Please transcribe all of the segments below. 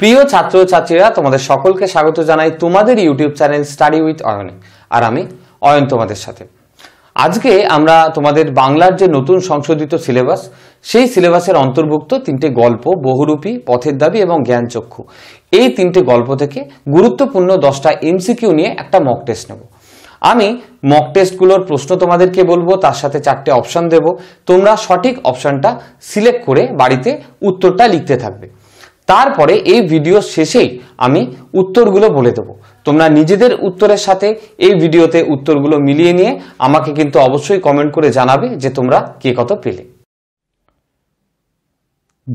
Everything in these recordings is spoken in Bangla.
প্রিয় ছাত্র ছাত্রীরা তোমাদের সকলকে স্বাগত জানাই তোমাদের ইউটিউব চ্যানেল স্টাডি উইথ অয়নে আর আমি অয়ন তোমাদের সাথে আজকে আমরা তোমাদের বাংলার যে নতুন সংশোধিত সিলেবাস সেই সিলেবাসের অন্তর্ভুক্ত তিনটে গল্প বহুরূপী পথের দাবি এবং জ্ঞানচক্ষু এই তিনটে গল্প থেকে গুরুত্বপূর্ণ দশটা এমসিকিউ নিয়ে একটা মক টেস্ট নেব আমি মক টেস্টগুলোর প্রশ্ন তোমাদেরকে বলবো তার সাথে চারটে অপশান দেব তোমরা সঠিক অপশানটা সিলেক্ট করে বাড়িতে উত্তরটা লিখতে থাকবে তারপরে এই ভিডিও শেষেই আমি উত্তরগুলো বলে দেবো তোমরা নিজেদের উত্তরের সাথে এই ভিডিওতে উত্তরগুলো মিলিয়ে নিয়ে আমাকে কিন্তু অবশ্যই কমেন্ট করে জানাবে যে তোমরা কে কত পেলে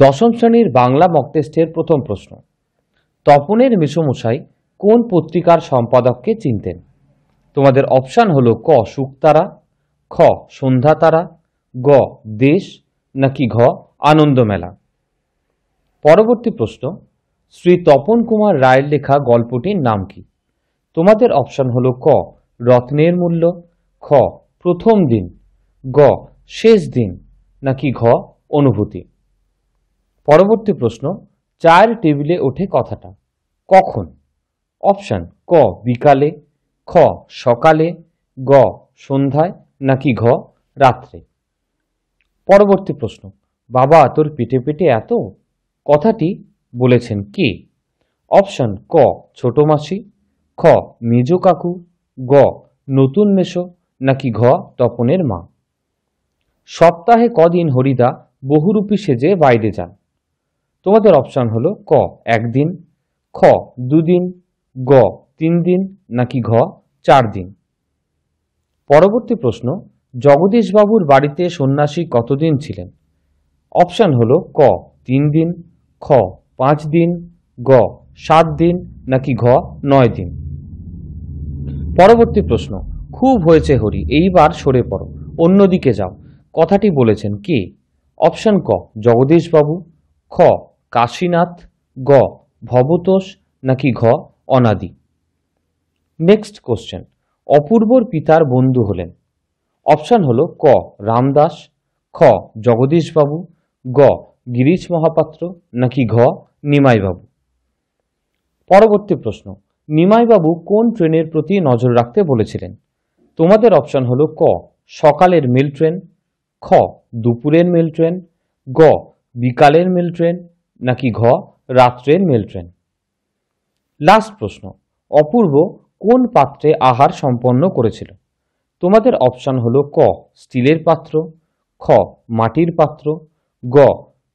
দশম শ্রেণীর বাংলা মক টেস্টের প্রথম প্রশ্ন তপনের মিশমশাই কোন পত্রিকার সম্পাদককে চিনতেন তোমাদের অপশান হল ক শুকতারা খ সন্ধ্যাতারা গ দেশ নাকি ঘ আনন্দমেলা পরবর্তী প্রশ্ন শ্রী তপন কুমার রায়ের লেখা গল্পটির নাম কি তোমাদের অপশন হলো ক রত্নের মূল্য খ প্রথম দিন গ শেষ দিন নাকি ঘ অনুভূতি পরবর্তী প্রশ্ন চায়ের টেবিলে ওঠে কথাটা কখন অপশান ক বিকালে খ সকালে গ সন্ধ্যায় নাকি ঘ রাত্রে পরবর্তী প্রশ্ন বাবা তোর পেটে পেটে এত কথাটি বলেছেন কে অপশন ক ছোট মাসি খ মেজ কাকু গ নতুন মেশো নাকি ঘ তপনের মা সপ্তাহে কদিন হরিদা বহুরূপী সেজে বাইরে যান তোমাদের অপশান হলো ক একদিন খ দুদিন গ তিন দিন নাকি ঘ চার দিন পরবর্তী প্রশ্ন জগদীশবাবুর বাড়িতে সন্ন্যাসী কতদিন ছিলেন অপশান হলো ক তিন দিন খ পাঁচ দিন গ সাত দিন নাকি ঘ নয় দিন পরবর্তী প্রশ্ন খুব হয়েছে হরি এইবার সরে পড়ো অন্যদিকে যাও কথাটি বলেছেন কে অপশন ক জগদীশবাবু খ কাশীনাথ গ ভবতোষ নাকি ঘ অনাদি নেক্সট কোশ্চেন অপূর্বর পিতার বন্ধু হলেন অপশন হল ক রামদাস খ জগদীশবাবু গ গিরিশ মহাপাত্র নাকি ঘ নিমাইবাবু পরবর্তী প্রশ্ন নিমাইবাবু কোন ট্রেনের প্রতি নজর রাখতে বলেছিলেন তোমাদের অপশন হলো ক সকালের মেল ট্রেন খ দুপুরের মেল ট্রেন গ বিকালের মেল ট্রেন নাকি ঘ রাত্রের মেল ট্রেন লাস্ট প্রশ্ন অপূর্ব কোন পাত্রে আহার সম্পন্ন করেছিল তোমাদের অপশান হলো ক স্টিলের পাত্র খ মাটির পাত্র গ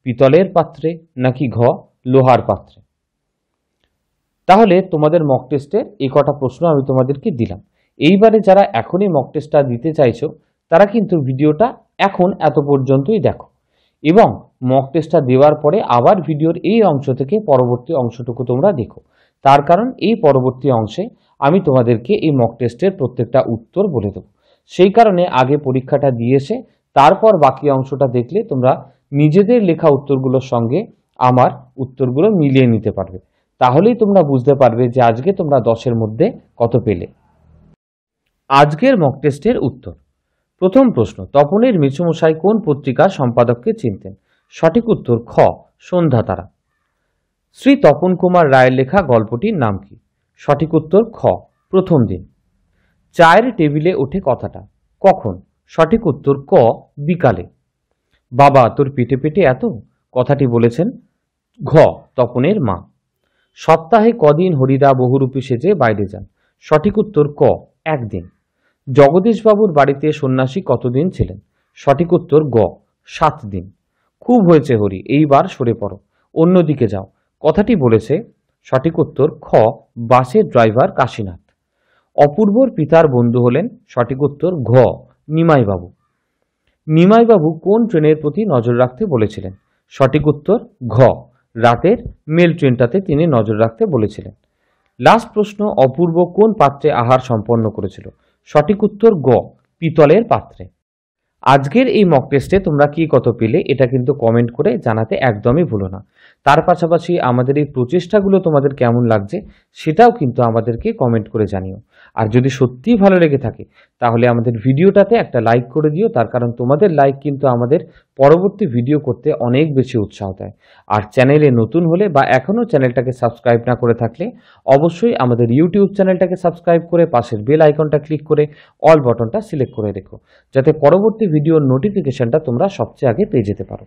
পিতলের পাত্রে নাকি ঘ লোহার পাত্রে তাহলে তোমাদের মক টেস্টের এই কটা প্রশ্ন আমি তোমাদেরকে দিলাম এইবারে যারা এখনই মক টেস্টটা দিতে চাইছো তারা কিন্তু ভিডিওটা এখন এত পর্যন্তই দেখো এবং মক টেস্টটা দেওয়ার পরে আবার ভিডিওর এই অংশ থেকে পরবর্তী অংশটুকু তোমরা দেখো তার কারণ এই পরবর্তী অংশে আমি তোমাদেরকে এই মক টেস্টের প্রত্যেকটা উত্তর বলে দেবো সেই কারণে আগে পরীক্ষাটা দিয়েছে তারপর বাকি অংশটা দেখলে তোমরা নিজেদের লেখা উত্তরগুলোর সঙ্গে আমার উত্তরগুলো মিলিয়ে নিতে পারবে তাহলেই তোমরা বুঝতে পারবে যে আজকে তোমরা দশের মধ্যে কত পেলে আজকের মক টেস্টের উত্তর প্রথম প্রশ্ন তপনের মিছুমশাই কোন পত্রিকার সম্পাদককে চিনতেন সঠিক উত্তর খ সন্ধ্যাতারা শ্রী তপন কুমার রায়ের লেখা গল্পটির নাম কি সঠিক উত্তর খ প্রথম দিন চায়ের টেবিলে ওঠে কথাটা কখন সঠিক উত্তর ক বিকালে বাবা তোর পেটে পেটে এত কথাটি বলেছেন ঘ তপনের মা সপ্তাহে কদিন হরিদা বহুরূপী সেজে বাইরে যান সঠিক উত্তর ক একদিন জগদীশবাবুর বাড়িতে সন্ন্যাসী কতদিন ছিলেন সঠিক উত্তর গ সাত দিন খুব হয়েছে হরি এইবার সরে পড়ো অন্যদিকে যাও কথাটি বলেছে সঠিক উত্তর খ বাসের ড্রাইভার কাশীনাথ অপূর্বর পিতার বন্ধু হলেন সঠিক উত্তর ঘ নিমাইবাবু নিমাইবাবু কোন ট্রেনের প্রতি নজর রাখতে বলেছিলেন সঠিক উত্তর ঘ রাতের মেল ট্রেনটাতে তিনি নজর রাখতে বলেছিলেন লাস্ট প্রশ্ন অপূর্ব কোন পাত্রে আহার সম্পন্ন করেছিল সঠিক উত্তর গ পিতলের পাত্রে আজকের এই মক টেস্টে তোমরা কি কত পেলে এটা কিন্তু কমেন্ট করে জানাতে একদমই ভুলো না তার পাশাপাশি আমাদের এই প্রচেষ্টাগুলো তোমাদের কেমন লাগছে সেটাও কিন্তু আমাদেরকে কমেন্ট করে জানিও আর যদি সত্যিই ভালো লেগে থাকে তাহলে আমাদের ভিডিওটাতে একটা লাইক করে দিও তার কারণ তোমাদের লাইক কিন্তু আমাদের পরবর্তী ভিডিও করতে অনেক বেশি উৎসাহ দেয় আর চ্যানেলে নতুন হলে বা এখনও চ্যানেলটাকে সাবস্ক্রাইব না করে থাকলে অবশ্যই আমাদের ইউটিউব চ্যানেলটাকে সাবস্ক্রাইব করে পাশের বেল আইকনটা ক্লিক করে অল বটনটা সিলেক্ট করে রেখো যাতে পরবর্তী ভিডিওর নোটিফিকেশানটা তোমরা সবচেয়ে আগে পেয়ে যেতে পারো